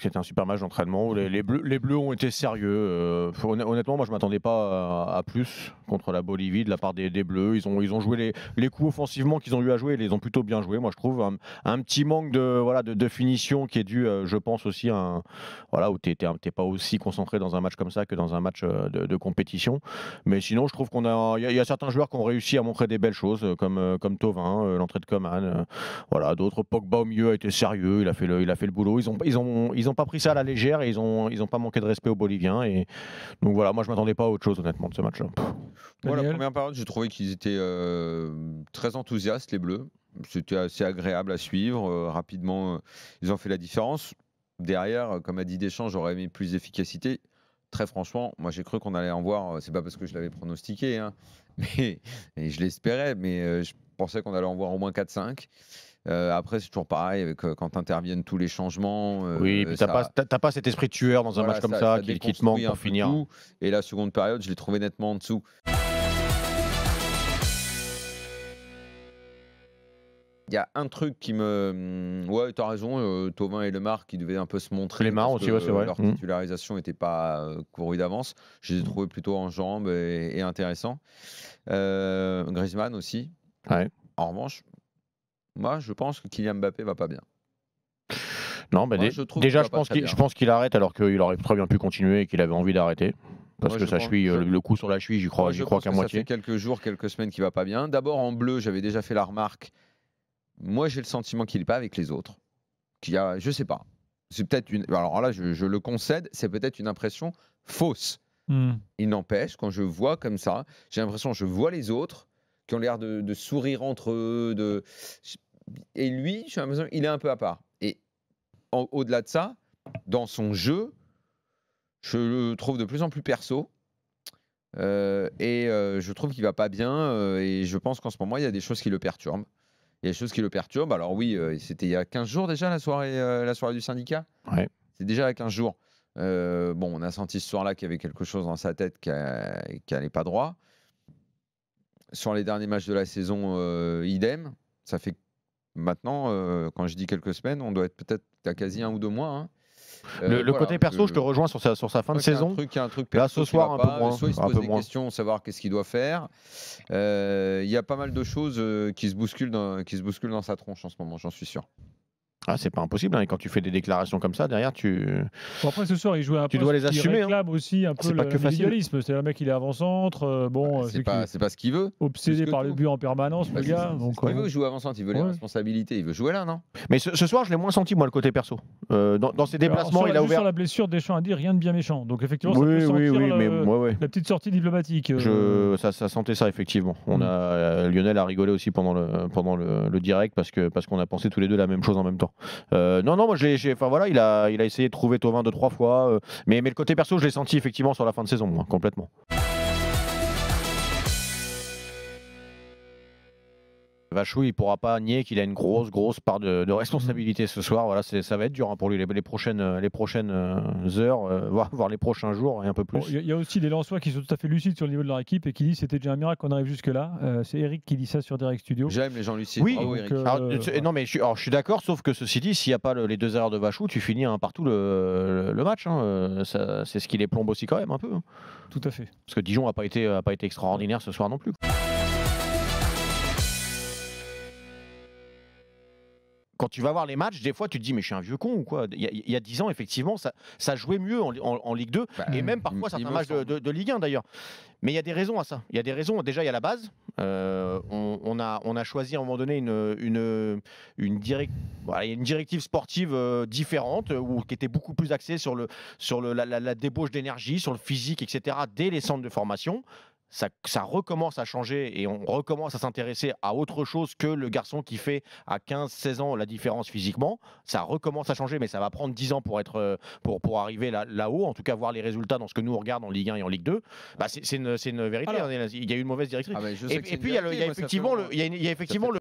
C'était un super match d'entraînement. Mhm. Les, les, bleus, les, Bleus, ont été sérieux. Euh, honnêtement, moi, je ne m'attendais pas à, plus contre la Bolivie de la part des, Bleus. Ils ont, ils ont joué les, les coups offensivement qu'ils ont eu à jouer. Ils les ont plutôt bien joués, moi, je trouve. Un, petit manque de, voilà, de, de, finition qui est dû, euh, je pense, aussi à un, voilà, où tu n'es pas aussi concentré dans un match comme ça que dans un match euh, de, compétition. Mais sinon, je trouve qu'il a, y, a, y a certains joueurs qui ont réussi à montrer des belles choses, comme, comme Tovin, l'entrée de Coman. Voilà, D'autres, Pogba au milieu a été sérieux. Il a fait le, il a fait le boulot. ils ont, ils ont n'ont pas pris ça à la légère et ils n'ont ils ont pas manqué de respect aux Boliviens. Et donc voilà, moi je m'attendais pas à autre chose honnêtement de ce match-là. Moi, la première période, j'ai trouvé qu'ils étaient euh, très enthousiastes, les Bleus. C'était assez agréable à suivre. Euh, rapidement, euh, ils ont fait la différence. Derrière, comme a dit Deschamps, j'aurais aimé plus d'efficacité. Très franchement, moi j'ai cru qu'on allait en voir. C'est pas parce que je l'avais pronostiqué, hein, mais et je l'espérais, mais je pensais qu'on allait en voir au moins 4-5. Euh, après, c'est toujours pareil avec, euh, quand interviennent tous les changements. Euh, oui, tu n'as pas, pas cet esprit tueur dans un match comme ça, qui, te manque pour finir. et la seconde période, je l'ai trouvé nettement en dessous. Il y a un truc qui me. Hum, ouais, as raison, Thauvin et Lemar qui devaient un peu se montrer. Lemar aussi, c'est vrai. Leur mmh. titularisation n'était pas courue d'avance. Je les ai trouvés plutôt en jambes et, intéressant. intéressants. Griezmann aussi. Ouais. En revanche, moi, je pense que Kylian Mbappé va pas bien. Non, mais déjà, je pense, je pense qu'il arrête alors qu'il aurait très bien pu continuer et qu'il avait envie d'arrêter. Parce que euh, ça le coup sur la cheville, j'y crois, je crois qu'à moitié. Ça fait quelques jours, quelques semaines qu'il va pas bien. D'abord, en bleu, j'avais déjà fait la remarque. Moi, j'ai le sentiment qu'il n'est pas avec les autres. Qu'il a, je sais pas. C'est peut-être une. Alors là, je, le concède, c'est peut-être une impression fausse. Hmm. Il n'empêche, quand je vois comme ça, j'ai l'impression, je vois les autres qui ont l'air de, de, sourire entre eux, de et lui, il est un peu à part. Et au-delà de ça, dans son jeu, je le trouve de plus en plus perso. Euh, et euh, je trouve qu'il va pas bien. Euh, et je pense qu'en ce moment, il y a des choses qui le perturbent. Il y a des choses qui le perturbent. Alors oui, c'était il y a 15 jours déjà la soirée, la soirée du syndicat. C'est déjà il y a 15 jours. bon, on a senti ce soir-là qu'il y avait quelque chose dans sa tête qui n'allait pas droit. Sur les derniers matchs de la saison, idem. Ça fait Maintenant, euh, quand je dis quelques semaines, on doit être peut-être à quasi un ou deux mois. Hein. le, euh, côté perso, je te rejoins sur sa, sur sa fin de saison. y truc, un truc perso Là, ce soir, un peu il se pose des questions, savoir qu'est-ce qu'il doit faire. Euh, il y a pas mal de choses qui, se bousculent qui se bousculent dans sa tronche en ce moment, j'en suis sûr. Ah, c'est pas impossible. Hein. Et quand tu fais des déclarations comme ça, derrière, tu. après, ce soir, il jouait un tu dois les assumer. Il hein. aussi un ah, peu l'individualisme. cest un le mec, il est avant-centre. Euh, bon, euh, c'est pas, pas, ce qu'il veut. Obsédé par le but en permanence, le gars. il euh, veut jouer avant-centre, il veut les responsabilités, il veut jouer là, non Mais ce, soir, je l'ai moins senti, moi, le côté perso. dans, ses déplacements, il a ouvert. Sur la blessure, Deschamps a dit rien de bien méchant. Donc, effectivement, ça peut la petite sortie diplomatique. Ça, ça, sentait ça, effectivement. On mm. a... Lionel a rigolé aussi pendant le, pendant le, direct parce qu'on a pensé tous les deux la même chose en même temps. Euh, non, non, moi, j'ai, enfin voilà, il a, il a essayé de trouver Tovin deux, trois fois. Euh, mais, mais le côté perso, je l'ai senti effectivement sur la fin de saison, moi, complètement. Vachou, il pourra pas nier qu'il a une grosse, grosse part de, responsabilité ce soir. Voilà, ça va être dur hein, pour lui les, prochaines, les prochaines euh, euh, heures, euh, voire, les prochains jours et un peu plus. Il y, a aussi des lanceurs qui sont tout à fait lucides sur le niveau de leur équipe et qui disent c'était déjà un miracle qu'on arrive jusque-là. c'est Eric qui dit ça sur Direct Studio. J'aime les gens lucides. Oui, Eric. non, mais je, suis d'accord, sauf que ceci dit, s'il n'y a pas les deux erreurs de Vachou, tu finis un hein, partout le, match. Hein. c'est ce qui les plombe aussi quand même un peu. Tout à fait. Parce que Dijon n'a pas été extraordinaire ce soir non plus. quand tu vas voir les matchs, des fois, tu te dis, mais je suis un vieux con ou quoi Il y a dix ans, effectivement, ça, ça jouait mieux en, Ligue 2, bah, et même parfois certains matchs de, de, Ligue 1 d'ailleurs. Mais il y a des raisons à ça. Il y a des raisons. Déjà, il y a la base. Euh, on, a, on a choisi à un moment donné une, une, direct, une directive sportive euh, différente, euh, ou qui était beaucoup plus axée sur, le, sur la, la débauche d'énergie, sur le physique, etc., dès les centres de formation ça, recommence à changer et on recommence à s'intéresser à autre chose que le garçon qui fait à 15-16 ans la différence physiquement. Ça recommence à changer, mais ça va prendre 10 ans pour, être, euh, pour, pour arriver là-haut, en tout cas voir les résultats dans ce que nous on regarde en Ligue 1 et en Ligue 2. Bah, c'est une, une, vérité, hein, il y a eu une mauvaise directrice. Ah, et, puis il y a effectivement le,